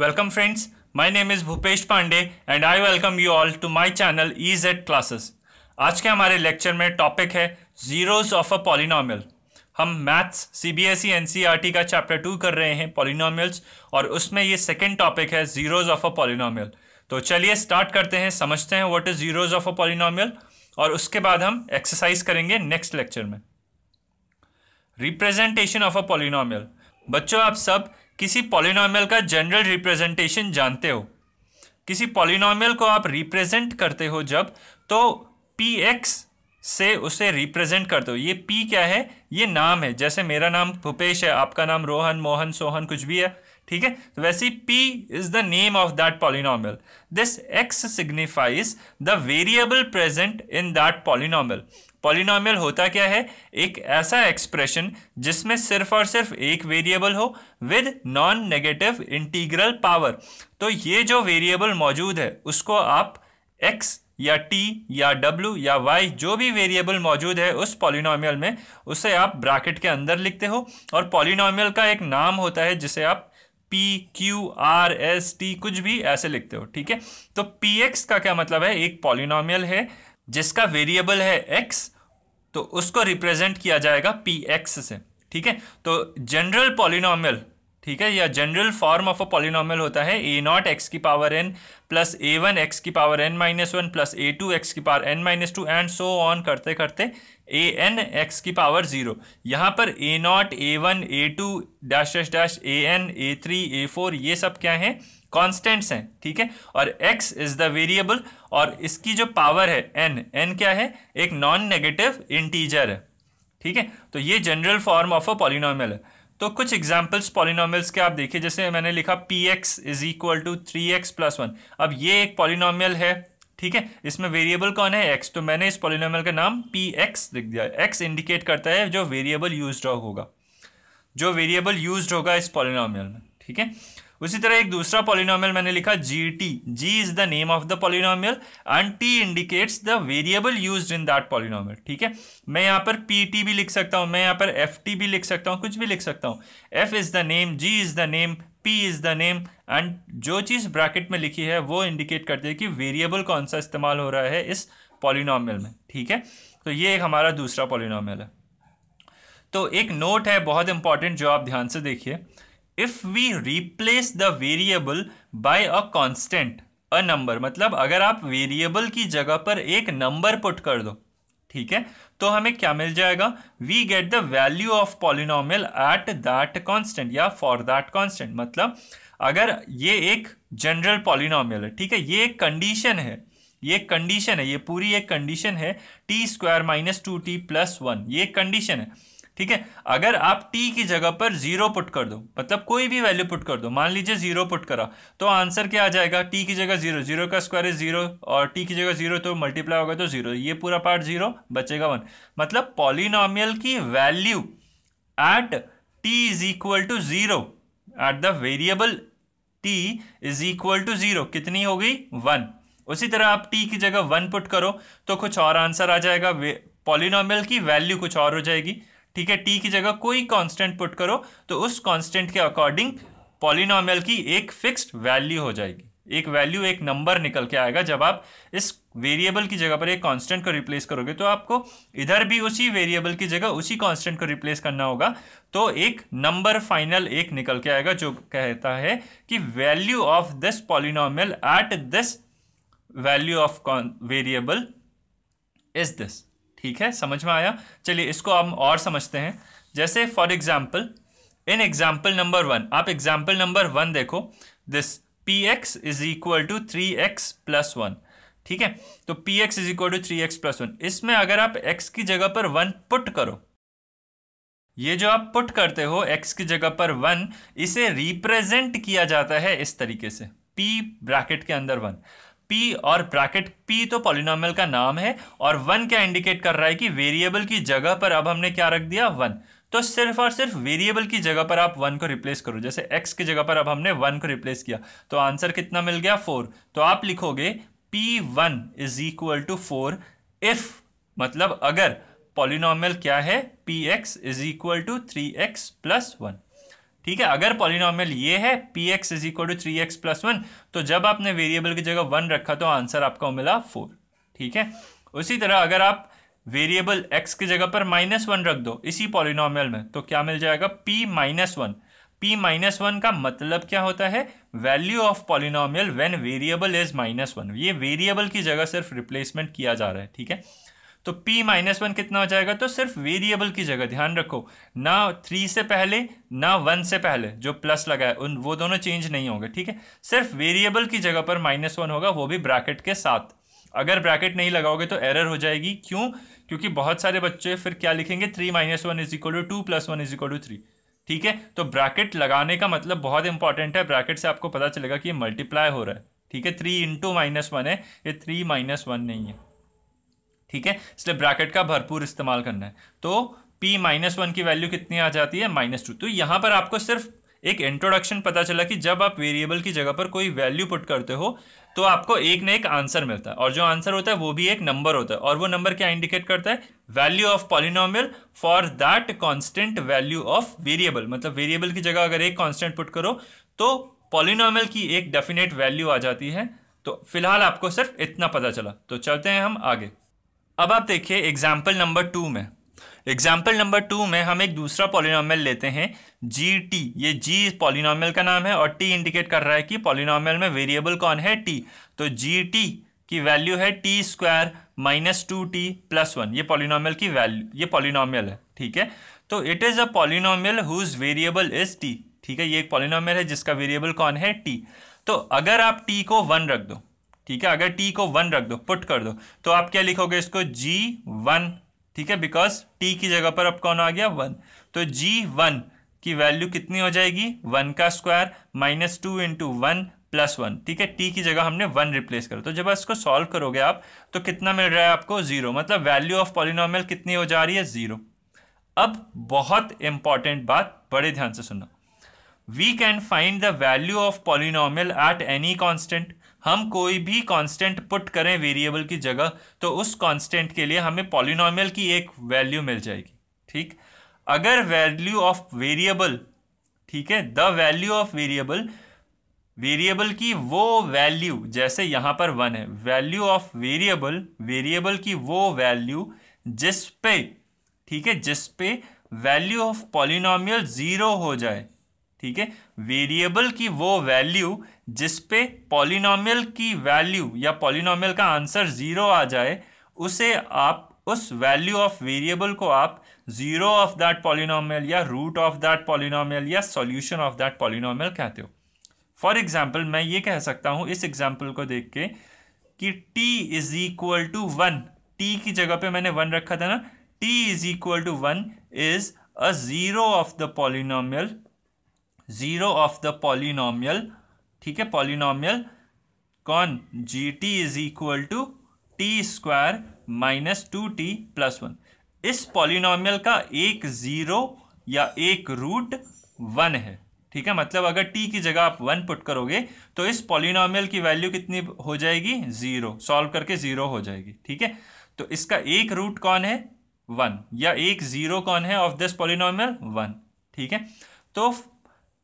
Friends my name is Bhupesh Pandey and I welcome you all to my channel channel EZ classes आज के हमारे lecture में topic है zeros of a polynomial हम maths CBSE NCERT का chapter two कर रहे हैं पॉलिनॉमियल्स और उसमें ये सेकेंड टॉपिक है जीरोज ऑफ अ पॉलिनॉमियल तो चलिए स्टार्ट करते हैं समझते हैं what is zeros of a polynomial और उसके बाद हम एक्सरसाइज करेंगे नेक्स्ट लेक्चर में रिप्रेजेंटेशन ऑफ अ पॉलिनॉमियल बच्चों आप सब किसी पॉलिनॉमियल का जनरल रिप्रेजेंटेशन जानते हो किसी पॉलिनॉमियल को आप रिप्रेजेंट करते हो जब तो पी एक्स से उसे रिप्रेजेंट करते हो ये पी क्या है ये नाम है जैसे मेरा नाम भूपेश है आपका नाम रोहन मोहन सोहन कुछ भी है ठीक है तो वैसे P is the name of that polynomial this X signifies the variable present in that polynomial polynomial होता क्या है एक ऐसा एक्सप्रेशन जिसमें सिर्फ और सिर्फ एक वेरिएबल हो with non negative integral power तो ये जो वेरिएबल मौजूद है उसको आप एक्स या टी या डब्ल्यू या वाई जो भी वेरिएबल मौजूद है उस पॉलिनॉमियल में उसे आप ब्रैकेट के अंदर लिखते हो और पॉलिनॉमियल का एक नाम होता है जिसे आप P Q R S T कुछ भी ऐसे लिखते हो ठीक है तो पी एक्स का क्या मतलब है एक पॉलिनॉमियल है जिसका वेरिएबल है एक्स तो उसको रिप्रेजेंट किया जाएगा पी एक्स से ठीक है तो जनरल पॉलिनॉमल ठीक है या general form of a polynomial होता है ए नॉट एक्स की power N plus A one X की power N minus one plus A two X की power N minus two and so on करते करते ए एन एक्स की power zero यहाँ पर A naught A one A two dash dash dash A N A three A four ये सब क्या है कॉन्स्टेंट्स हैं ठीक है और x इज द वेरिएबल और इसकी जो पावर है n n क्या है एक नॉन नेगेटिव इंटीजर है ठीक है तो ये general form of a polynomial है तो कुछ एग्जाम्पल्स पॉलिनॉमल्स के आप देखिए जैसे मैंने लिखा P X is equal to three X plus one अब ये एक पॉलिनॉमियल है ठीक है इसमें वेरिएबल कौन है एक्स तो मैंने इस पॉलिनोमल का नाम पी एक्स लिख दिया एक्स इंडिकेट करता है जो वेरिएबल यूज होगा जो वेरिएबल यूज होगा इस पॉलिनॉमियल में ठीक है उसी तरह एक दूसरा पॉलिनॉमियल मैंने लिखा G T G is the name of the polynomial and T indicates the variable use in that polynomial ठीक है मैं यहाँ पर पी टी भी लिख सकता हूँ मैं यहाँ पर एफ टी भी लिख सकता हूँ कुछ भी लिख सकता हूँ F is the name G is the name P is the name and जो चीज़ ब्रैकेट में लिखी है वो इंडिकेट करती है कि वेरिएबल कौन सा इस्तेमाल हो रहा है इस पॉलिनॉमियल में ठीक है तो ये एक हमारा दूसरा पॉलिनॉमियल है तो एक नोट है बहुत इंपॉर्टेंट जो आप ध्यान से देखिए if we replace the variable by a constant a number मतलब अगर आप वेरिएबल की जगह पर एक नंबर पुट कर दो ठीक है तो हमें क्या मिल जाएगा we get the value of polynomial at that constant या फॉर दैट कांस्टेंट मतलब अगर ये एक जनरल पॉलिनोमियल है ठीक है ये एक कंडीशन है ये कंडीशन है ये पूरी एक कंडीशन है T square minus two T plus one ये कंडीशन है ठीक है अगर आप टी की जगह पर जीरो पुट कर दो मतलब कोई भी वैल्यू पुट कर दो मान लीजिए जीरो पुट करा तो आंसर क्या आ जाएगा टी की जगह जीरो जीरो का स्क्वायर इज जीरो और टी की जगह जीरो तो मल्टीप्लाई होगा तो जीरो ये पूरा पार्ट जीरो बचेगा वन मतलब पॉलिनॉमियल की value at T is equal to zero at the variable T is equal to zero कितनी हो गई वन उसी तरह आप टी की जगह वन पुट करो तो कुछ और आंसर आ जाएगा पॉलिनॉमियल की वैल्यू कुछ और हो जाएगी ठीक है टी की जगह कोई कांस्टेंट पुट करो तो उस कांस्टेंट के अकॉर्डिंग पॉलिनॉमियल की एक फिक्स्ड वैल्यू हो जाएगी एक वैल्यू एक नंबर निकल के आएगा जब आप इस वेरिएबल की जगह पर एक कांस्टेंट को रिप्लेस करोगे तो आपको इधर भी उसी वेरिएबल की जगह उसी कांस्टेंट को रिप्लेस करना होगा तो एक नंबर फाइनल एक निकल के आएगा जो कहता है कि value of this polynomial at this value of variable is this ठीक है समझ में आया चलिए इसको हम और समझते हैं जैसे for example in example number one आप एग्जाम्पल नंबर वन देखो this P X is equal to three X plus one ठीक है तो P X is equal to three X plus one इसमें अगर आप एक्स की जगह पर वन पुट करो ये जो आप पुट करते हो एक्स की जगह पर वन इसे रिप्रेजेंट किया जाता है इस तरीके से पी ब्रैकेट के अंदर वन पी और ब्रैकेट पी तो पॉलिनॉमल का नाम है और वन क्या इंडिकेट कर रहा है कि वेरिएबल की जगह पर अब हमने क्या रख दिया वन तो सिर्फ और सिर्फ वेरिएबल की जगह पर आप वन को रिप्लेस करो जैसे एक्स की जगह पर अब हमने वन को रिप्लेस किया तो आंसर कितना मिल गया फोर तो आप लिखोगे P one is equal to four if मतलब अगर पॉलिनॉमल क्या है P X is equal to three X plus one ठीक है अगर पॉलिनॉमियल ये है P X is equal to three X plus one तो जब आपने वेरिएबल की जगह वन रखा तो आंसर आपका मिला फोर ठीक है उसी तरह अगर आप वेरिएबल एक्स की जगह पर माइनस वन रख दो इसी पॉलिनॉमियल में तो क्या मिल जाएगा P minus one P minus one का मतलब क्या होता है value of polynomial when variable is minus one ये वेरिएबल की जगह सिर्फ रिप्लेसमेंट किया जा रहा है ठीक है तो p माइनस वन कितना हो जाएगा तो सिर्फ वेरिएबल की जगह ध्यान रखो ना थ्री से पहले ना वन से पहले जो प्लस लगा है उन वो दोनों चेंज नहीं होंगे ठीक है सिर्फ वेरिएबल की जगह पर माइनस वन होगा वो भी ब्रैकेट के साथ अगर ब्रैकेट नहीं लगाओगे तो एरर हो जाएगी क्यों क्योंकि बहुत सारे बच्चे फिर क्या लिखेंगे three minus one is equal to two plus one is equal to three ठीक है तो ब्रैकेट लगाने का मतलब बहुत इंपॉर्टेंट है ब्रैकेट से आपको पता चलेगा कि ये मल्टीप्लाई हो रहा है ठीक है थ्री इंटू माइनस वन है ये थ्री माइनस वन नहीं है ठीक है इसलिए ब्रैकेट का भरपूर इस्तेमाल करना है तो पी माइनस वन की वैल्यू कितनी आ जाती है माइनस टू तो यहाँ पर आपको सिर्फ एक इंट्रोडक्शन पता चला कि जब आप वेरिएबल की जगह पर कोई वैल्यू पुट करते हो तो आपको एक ना एक आंसर मिलता है और जो आंसर होता है वो भी एक नंबर होता है और वो नंबर क्या इंडिकेट करता है value of polynomial for that constant value of variable मतलब वेरिएबल की जगह अगर एक कांस्टेंट पुट करो तो पॉलिनोमियल की एक डेफिनेट वैल्यू आ जाती है तो फिलहाल आपको सिर्फ इतना पता चला तो चलते हैं हम आगे अब आप देखिए एग्जाम्पल नंबर टू में एग्जाम्पल नंबर टू में हम एक दूसरा पॉलिनॉमल लेते हैं जी टी ये जी पॉलिनॉमल का नाम है और टी इंडिकेट कर रहा है कि पॉलिनॉमल में वेरिएबल कौन है टी तो जी टी की वैल्यू है T square minus two T plus one ये पॉलिनॉमल की वैल्यू ये पॉलिनॉमल है ठीक है तो it is a polynomial whose variable is T ठीक है ये एक पॉलिनॉमल है जिसका वेरिएबल कौन है टी तो अगर आप टी को वन रख दो ठीक है अगर टी को वन रख दो पुट कर दो तो आप क्या लिखोगे इसको जी वन ठीक है बिकॉज टी की जगह पर अब कौन आ गया वन तो जी वन की वैल्यू कितनी हो जाएगी वन का square minus two into one plus one ठीक है टी की जगह हमने वन रिप्लेस करो तो जब इसको सॉल्व करोगे आप तो कितना मिल रहा है आपको जीरो मतलब वैल्यू ऑफ पॉलिनॉमल कितनी हो जा रही है जीरो अब बहुत इंपॉर्टेंट बात बड़े ध्यान से सुनो we can find the value of polynomial at any constant हम कोई भी कांस्टेंट पुट करें वेरिएबल की जगह तो उस कांस्टेंट के लिए हमें पॉलिनॉमियल की एक वैल्यू मिल जाएगी ठीक अगर वैल्यू ऑफ वेरिएबल ठीक है the value of variable variable की वो वैल्यू जैसे यहाँ पर वन है वैल्यू ऑफ वेरिएबल वेरिएबल की वो वैल्यू जिसपे ठीक है जिसपे वैल्यू ऑफ पॉलिनॉमियल ज़ीरो हो जाए ठीक है वेरिएबल की वो वैल्यू जिसपे पॉलिनॉमियल की वैल्यू या पॉलिनॉमियल का आंसर ज़ीरो आ जाए उसे आप उस वैल्यू ऑफ वेरिएबल को आप ज़ीरो ऑफ दैट पॉलिनॉमियल या रूट ऑफ दैट पॉलिनॉमियल या सॉल्यूशन ऑफ दैट पॉलिनॉमियल कहते हो फॉर एग्जाम्पल मैं ये कह सकता हूँ इस एग्जाम्पल को देख के कि T is equal to one T की जगह पे मैंने वन रखा था ना T is equal to one is a zero of the polynomial zero of the polynomial ठीक है पॉलिनोमियल कौन G T is equal to T square minus two T plus one इस पॉलिनोमियल का एक ज़ीरो या एक रूट वन है ठीक है मतलब अगर टी की जगह आप वन पुट करोगे तो इस पॉलिनोमियल की वैल्यू कितनी हो जाएगी ज़ीरो सॉल्व करके ज़ीरो हो जाएगी ठीक है तो इसका एक रूट कौन है वन या एक ज़ीरो कौन है ऑफ दिस पॉलिनोमियल वन ठीक है तो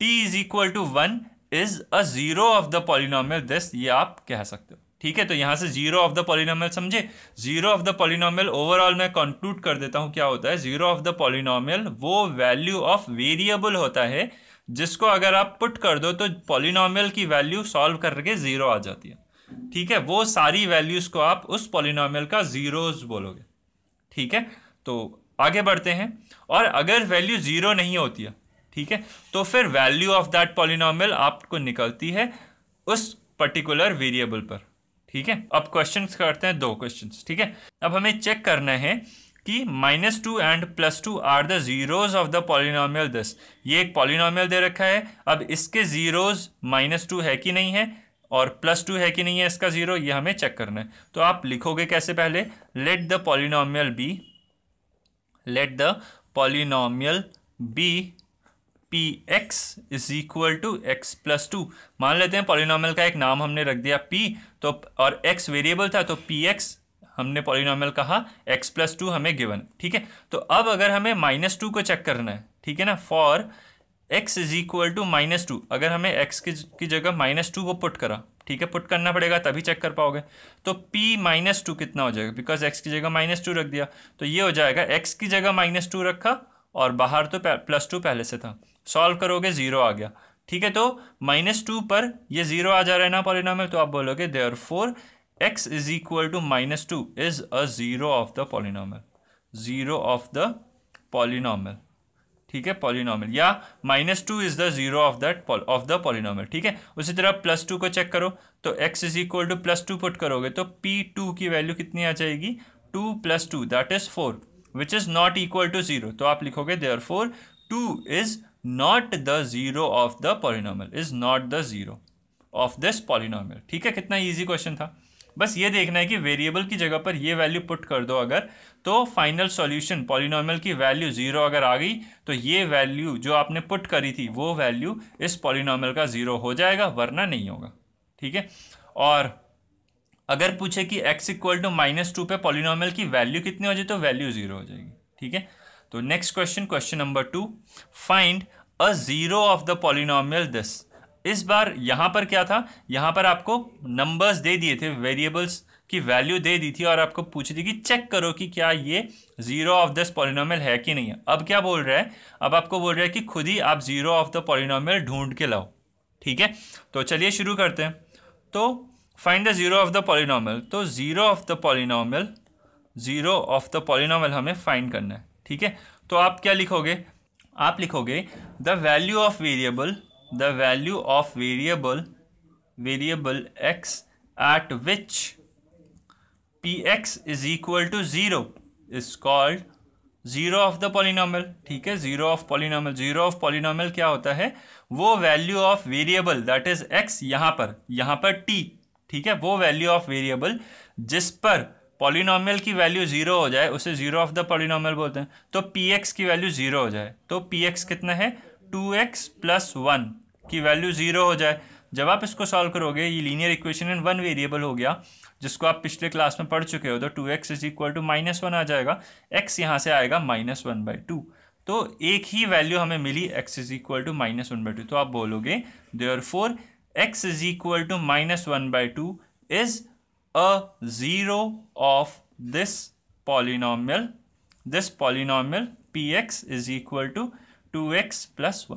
T is equal to one is a zero of the polynomial this ये आप कह सकते हो ठीक है तो यहाँ से जीरो ऑफ द पॉलिनॉमल समझे zero of the polynomial overall मैं कंक्लूड कर देता हूँ क्या होता है जीरो ऑफ द पॉलिनॉमल वो वैल्यू ऑफ वेरिएबल होता है जिसको अगर आप पुट कर दो तो पॉलिनॉमल की वैल्यू सॉल्व करके ज़ीरो आ जाती है ठीक है वो सारी वैल्यूज़ को आप उस पॉलिनॉमियल का ज़ीरोज बोलोगे ठीक है तो आगे बढ़ते हैं और अगर वैल्यू ज़ीरो नहीं होती है ठीक है तो फिर वैल्यू ऑफ दैट पॉलिनॉमल आपको निकलती है उस पर्टिकुलर वेरिएबल पर ठीक है अब क्वेश्चन करते हैं दो क्वेश्चन ठीक है अब हमें चेक करना है कि minus two and plus two are the zeros of the polynomial this ये एक पॉलिनॉमियल दे रखा है अब इसके जीरोज माइनस टू है कि नहीं है और प्लस टू है कि नहीं है इसका जीरो ये हमें चेक करना है तो आप लिखोगे कैसे पहले let the polynomial be let the polynomial be P X is equal to X plus two मान लेते हैं पॉलिनॉमल का एक नाम हमने रख दिया पी तो और एक्स वेरिएबल था तो पी एक्स हमने पॉलिनॉमल कहा एक्स प्लस टू हमें गिवन ठीक है तो अब अगर हमें माइनस टू को चेक करना है ठीक है ना for X is equal to minus two अगर हमें एक्स की, की जगह माइनस टू को पुट करा ठीक है पुट करना पड़ेगा तभी चेक कर पाओगे तो p माइनस टू कितना हो जाएगा बिकॉज x की जगह माइनस टू रख दिया तो ये हो जाएगा x की जगह माइनस टू रखा और बाहर तो प्लस टू पहले से था सॉल्व करोगे ज़ीरो आ गया ठीक है तो माइनस टू पर ये ज़ीरो आ जा रहा है ना पॉलिनॉमल तो आप बोलोगे therefore X is equal to minus two is a zero of the polynomial zero of the polynomial ठीक है पॉलिनॉमल या minus two is the zero of that of the polynomial ठीक है उसी तरह प्लस टू को check करो तो X is equal to plus two put करोगे तो पी टू की वैल्यू कितनी आ जाएगी two plus two that is four which is not equal to zero तो आप लिखोगे therefore two is not the zero of the polynomial is not the zero of this polynomial ठीक है कितना ईजी क्वेश्चन था बस ये देखना है कि वेरिएबल की जगह पर ये वैल्यू पुट कर दो अगर तो फाइनल सॉल्यूशन पॉलिनॉमल की वैल्यू ज़ीरो अगर आ गई तो ये वैल्यू जो आपने पुट करी थी वो वैल्यू इस पॉलिनॉमल का ज़ीरो हो जाएगा वरना नहीं होगा ठीक है और अगर पूछे कि x equal to minus two पर पॉलिनॉमल की वैल्यू कितनी हो जाए तो वैल्यू ज़ीरो हो जाएगी ठीक है तो next question question number two find a zero of the polynomial this इस बार यहाँ पर क्या था यहाँ पर आपको नंबर्स दे दिए थे वेरिएबल्स की वैल्यू दे दी थी और आपको पूछ दी कि चेक करो कि क्या ये जीरो ऑफ दिस पॉलिनोमियल है कि नहीं है अब क्या बोल रहा है अब आपको बोल रहा है कि खुद ही आप जीरो ऑफ द पॉलिनोमियल ढूंढ के लाओ ठीक है तो चलिए शुरू करते हैं तो find the zero of the polynomial तो zero of the polynomial zero of the polynomial हमें फाइंड करना है ठीक है तो आप क्या लिखोगे आप लिखोगे the value of variable the value of variable variable X at which P X is equal to zero is called zero of the polynomial ठीक है zero of polynomial zero of polynomial क्या होता है वो value of variable that is X यहाँ पर यहाँ पर टी ठीक है वो वैल्यू ऑफ वेरिएबल जिस पर पॉलिनॉमियल की वैल्यू ज़ीरो हो जाए उसे ज़ीरो ऑफ द पॉलिनॉमियल बोलते हैं तो पी एक्स की वैल्यू ज़ीरो हो जाए तो पी एक्स कितना है टू एक्स प्लस वन की वैल्यू ज़ीरो हो जाए जब आप इसको सॉल्व करोगे ये linear equation in one variable हो गया जिसको आप पिछले क्लास में पढ़ चुके हो तो two X is equal to minus one आ जाएगा एक्स यहाँ से आएगा माइनस वन बाई टू तो एक ही वैल्यू हमें मिली X is equal to minus one by two तो आप बोलोगे therefore X is equal to minus one by two is a zero of this polynomial, this polynomial px is equal to 2x plus 1.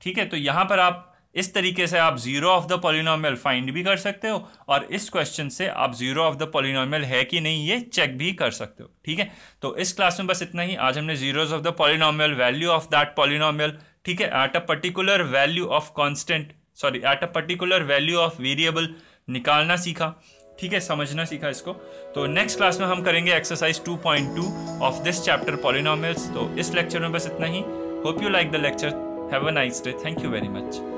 ठीक है तो यहाँ पर आप इस तरीके से आप zero of the polynomial find भी कर सकते हो और इस क्वेश्चन से आप जीरो ऑफ द पोलिनॉमियल है कि नहीं ये चेक भी कर सकते हो ठीक है तो इस क्लास में बस इतना ही आज हमने zeros of the polynomial value of that polynomial ठीक है at a particular value of constant sorry at a particular value of variable निकालना सीखा ठीक है समझना सीखा इसको तो नेक्स्ट क्लास में हम करेंगे exercise 2.2 of this chapter polynomials तो इस लेक्चर में बस इतना ही hope you like the lecture have a nice day thank you very much